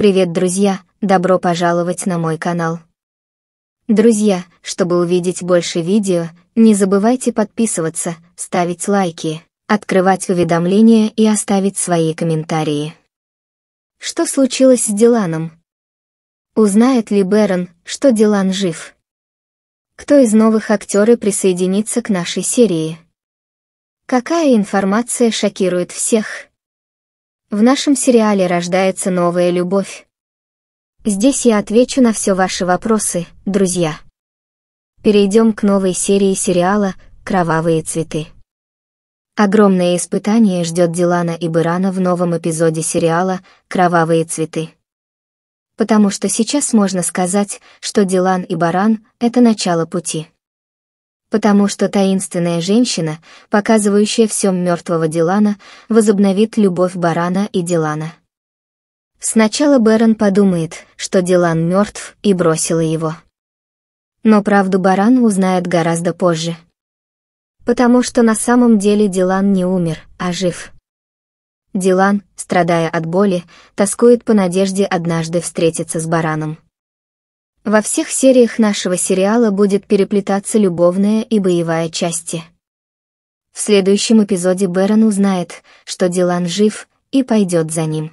Привет, друзья! Добро пожаловать на мой канал. Друзья, чтобы увидеть больше видео, не забывайте подписываться, ставить лайки, открывать уведомления и оставить свои комментарии. Что случилось с Диланом? Узнает ли Бэрон, что Дилан жив? Кто из новых актеры присоединится к нашей серии? Какая информация шокирует всех? В нашем сериале рождается новая любовь. Здесь я отвечу на все ваши вопросы, друзья. Перейдем к новой серии сериала «Кровавые цветы». Огромное испытание ждет Дилана и Бырана в новом эпизоде сериала «Кровавые цветы». Потому что сейчас можно сказать, что Дилан и Баран — это начало пути потому что таинственная женщина, показывающая всем мертвого Дилана, возобновит любовь Барана и Дилана. Сначала Бэрон подумает, что Дилан мертв и бросила его. Но правду Баран узнает гораздо позже. Потому что на самом деле Дилан не умер, а жив. Дилан, страдая от боли, тоскует по надежде однажды встретиться с Бараном. Во всех сериях нашего сериала будет переплетаться любовная и боевая части. В следующем эпизоде Бэрон узнает, что Дилан жив, и пойдет за ним.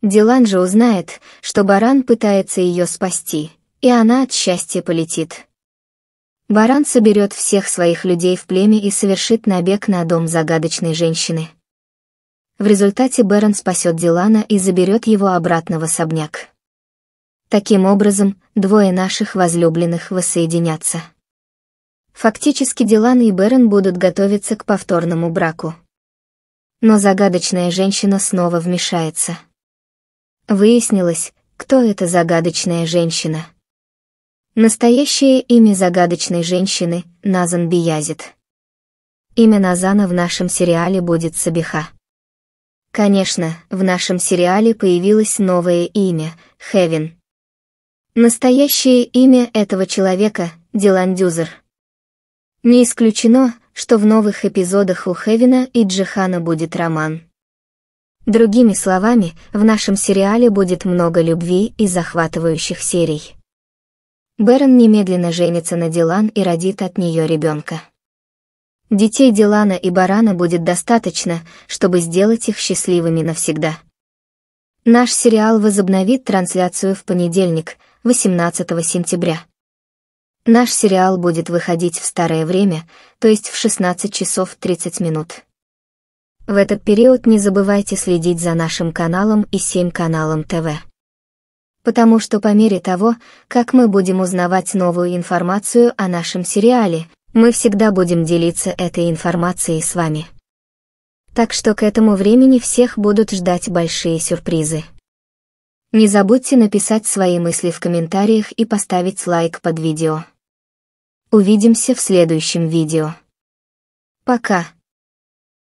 Дилан же узнает, что Баран пытается ее спасти, и она от счастья полетит. Баран соберет всех своих людей в племя и совершит набег на дом загадочной женщины. В результате Бэрон спасет Дилана и заберет его обратно в особняк. Таким образом, двое наших возлюбленных воссоединятся. Фактически Дилан и Берн будут готовиться к повторному браку. Но загадочная женщина снова вмешается. Выяснилось, кто эта загадочная женщина. Настоящее имя загадочной женщины — Назан Биязит. Имя Назана в нашем сериале будет Сабиха. Конечно, в нашем сериале появилось новое имя — Хевин, Настоящее имя этого человека — Дилан Дюзер. Не исключено, что в новых эпизодах у Хевина и Джихана будет роман. Другими словами, в нашем сериале будет много любви и захватывающих серий. Бэрон немедленно женится на Дилан и родит от нее ребенка. Детей Дилана и Барана будет достаточно, чтобы сделать их счастливыми навсегда. Наш сериал возобновит трансляцию в понедельник, 18 сентября. Наш сериал будет выходить в старое время, то есть в 16 часов 30 минут. В этот период не забывайте следить за нашим каналом и 7 каналом ТВ. Потому что по мере того, как мы будем узнавать новую информацию о нашем сериале, мы всегда будем делиться этой информацией с вами. Так что к этому времени всех будут ждать большие сюрпризы. Не забудьте написать свои мысли в комментариях и поставить лайк под видео. Увидимся в следующем видео. Пока.